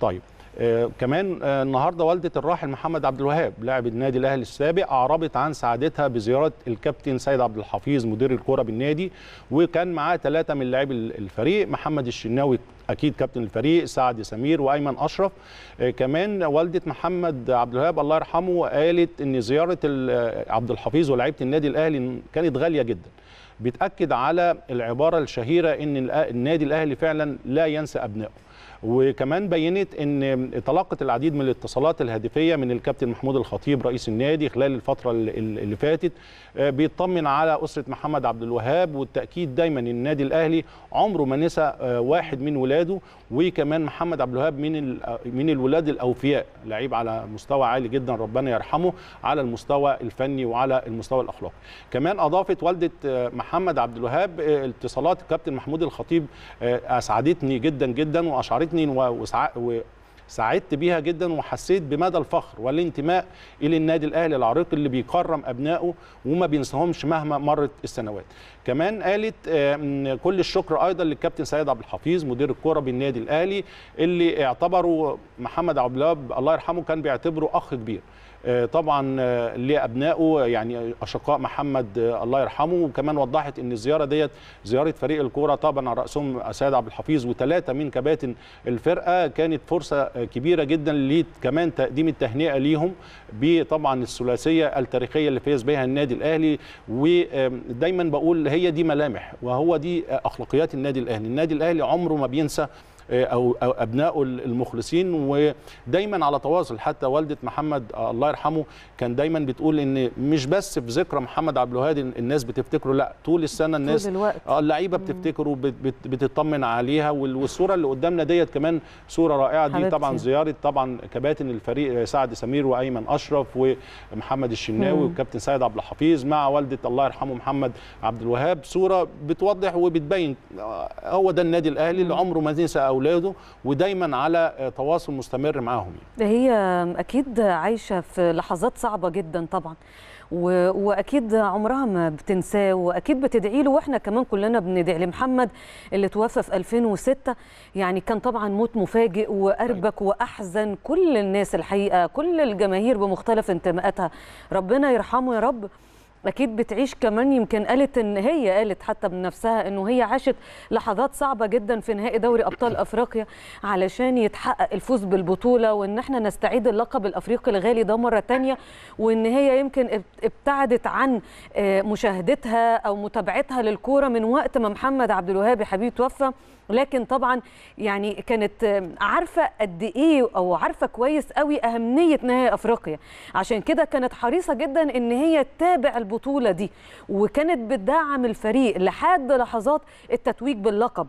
طيب آه كمان آه النهارده والده الراحل محمد عبد الوهاب لاعب النادي الاهلي السابق اعربت عن سعادتها بزياره الكابتن سيد عبد الحفيظ مدير الكوره بالنادي وكان معاه ثلاثه من لاعبي الفريق محمد الشناوي اكيد كابتن الفريق سعد سمير وايمن اشرف آه كمان والده محمد عبد الوهاب الله يرحمه قالت ان زياره آه، عبد الحفيظ ولاعيبه النادي الاهلي كانت غاليه جدا بتاكد على العباره الشهيره ان النادي الاهلي فعلا لا ينسى ابنائه وكمان بينت ان تلقت العديد من الاتصالات الهاتفيه من الكابتن محمود الخطيب رئيس النادي خلال الفتره اللي فاتت آه، بيطمن على اسره محمد عبد الوهاب والتاكيد دايما ان النادي الاهلي عمره ما نسى آه، واحد من ولاده وكمان محمد عبد الوهاب من من الولاد الاوفياء لعيب على مستوى عالي جدا ربنا يرحمه على المستوى الفني وعلى المستوى الاخلاقي كمان اضافت والده آه، محمد عبد الوهاب اتصالات الكابتن محمود الخطيب اسعدتني جدا جدا وأشكر و... سعدت بيها جدا وحسيت بمدى الفخر والانتماء الى النادي الاهلي العريق اللي بيكرم ابنائه وما بينساهمش مهما مرت السنوات كمان قالت آه، كل الشكر ايضا للكابتن سيد عبد الحفيظ مدير الكوره بالنادي الاهلي اللي اعتبره محمد عبد الوهاب الله يرحمه كان بيعتبره اخ كبير آه، طبعا آه، لابنائه يعني اشقاء محمد الله يرحمه وكمان وضحت ان الزياره ديت زياره فريق الكوره طبعا على راسهم سيد عبد الحفيظ وثلاثه من كباتن الفرقه كانت فرصه كبيره جدا لكمان تقديم التهنئه ليهم بطبعا الثلاثيه التاريخيه اللي فاز بها النادي الاهلي ودايما بقول هي دي ملامح وهو دي اخلاقيات النادي الاهلي النادي الاهلي عمره ما بينسى آه، او ابنائه المخلصين ودايما على تواصل حتى والده محمد آه، الله يرحمه كان دايما بتقول ان مش بس في ذكرى محمد عبد الوهاب الناس بتفتكره لا طول السنه الناس آه، اللعيبه بتفتكره بتطمن عليها والصوره اللي قدامنا ديت كمان صوره رائعه دي طبعا زياره طبعا كباتن الفريق سعد سمير وايمن اشرف ومحمد الشناوي وكابتن سيد عبد الحفيظ مع والده الله يرحمه محمد عبد الوهاب صوره بتوضح وبتبين هو ده النادي الاهلي اللي عمره ما ننسى اولاده ودايما على تواصل مستمر معاهم يعني. هي اكيد عايشه في لحظات صعبه جدا طبعا و... واكيد عمرها ما بتنساه واكيد بتدعي له واحنا كمان كلنا بندعي لمحمد اللي توفى في 2006 يعني كان طبعا موت مفاجئ واربك أيوة. واحزن كل الناس الحقيقه كل الجماهير بمختلف انتماءاتها ربنا يرحمه يا رب اكيد بتعيش كمان يمكن قالت ان هي قالت حتى بنفسها انه هي عاشت لحظات صعبه جدا في نهائي دوري ابطال افريقيا علشان يتحقق الفوز بالبطوله وان احنا نستعيد اللقب الافريقي الغالي ده مره ثانيه وان هي يمكن ابتعدت عن آه، مشاهدتها او متابعتها للكوره من وقت ما محمد عبد الوهاب حبيبي توفى لكن طبعا يعني كانت آه، عارفه قد ايه او عارفه كويس قوي اهميه نهائي افريقيا عشان كده كانت حريصه جدا ان هي تتابع البطوله البطوله دي وكانت بتدعم الفريق لحد لحظات التتويج باللقب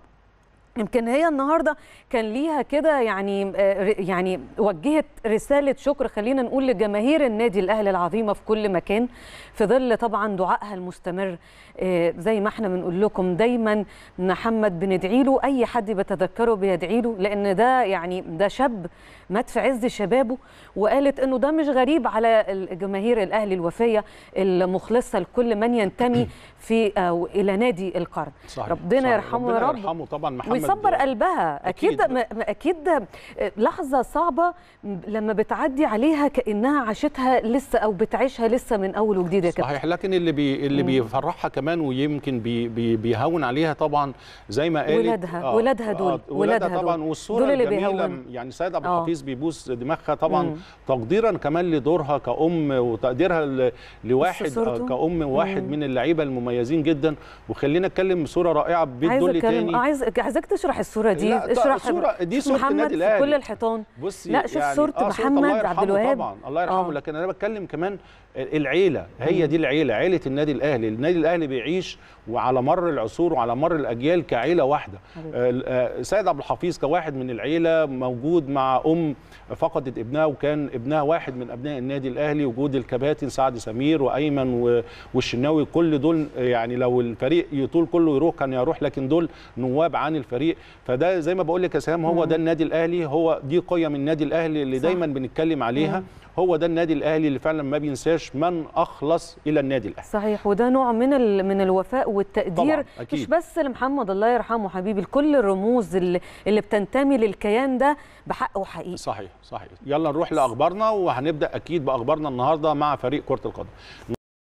يمكن هي النهارده كان ليها كده يعني آه، يعني وجهت رساله شكر خلينا نقول لجماهير النادي الاهلي العظيمه في كل مكان في ظل طبعا دعائها المستمر آه، زي ما احنا بنقول لكم دايما محمد بندعي له اي حد بتذكره بيدعي له لان ده يعني ده شاب مات في عز شبابه وقالت انه ده مش غريب على جماهير الاهلي الوفيه المخلصه لكل من ينتمي في او آه، الى نادي القرن صحيح. ربنا يرحمه يا رب ربنا يرحمه طبعا محمد بتصبر قلبها اكيد اكيد أكيد لحظه صعبه لما بتعدي عليها كانها عاشتها لسه او بتعيشها لسه من اول وجديد يا كابتن صحيح لكن اللي بي اللي بيفرحها كمان ويمكن بي بي بيهون عليها طبعا زي ما قالت ولادها آه ولادها دول آه ولادها طبعا والصوره دول اللي بيهون يعني سيد عبد آه. الحفيظ بيبوس دماغها طبعا مم. تقديرا كمان لدورها كأم وتقديرها لواحد آه، كأم واحد مم. من اللعيبه المميزين جدا وخلينا نتكلم بصورة رائعه بيت دول تاني عايز عايزك اشرح الصوره دي لا طيب، اشرح الصوره دي صوره محمد النادي في كل الحيطان بصي لا شوف يعني صوره آه محمد عبد الوهاب طبعا الله يرحمه آه. لكن انا بتكلم كمان العيله هي دي العيله عيله النادي الاهلي النادي الاهلي بيعيش وعلى مر العصور وعلى مر الاجيال كعيله واحده آه، آه، سيد عبد الحفيظ كواحد من العيله موجود مع ام فقدت ابنها وكان ابنها واحد من ابناء النادي الاهلي وجود الكباتن سعد سمير وايمن والشناوي كل دول يعني لو الفريق يطول كله يروح كان يروح لكن دول نواب عن الفريق الفريق فده زي ما بقول لك يا سهام هو ده النادي الاهلي هو دي قيم النادي الاهلي اللي دايما بنتكلم عليها هو ده النادي الاهلي اللي فعلا ما بينساش من اخلص الى النادي الاهلي صحيح وده نوع من من الوفاء والتقدير مش بس لمحمد الله يرحمه حبيبي لكل الرموز اللي, اللي بتنتمي للكيان ده بحق وحقيقي صحيح صحيح يلا نروح لاخبارنا وهنبدا اكيد باخبارنا النهارده مع فريق كره القدم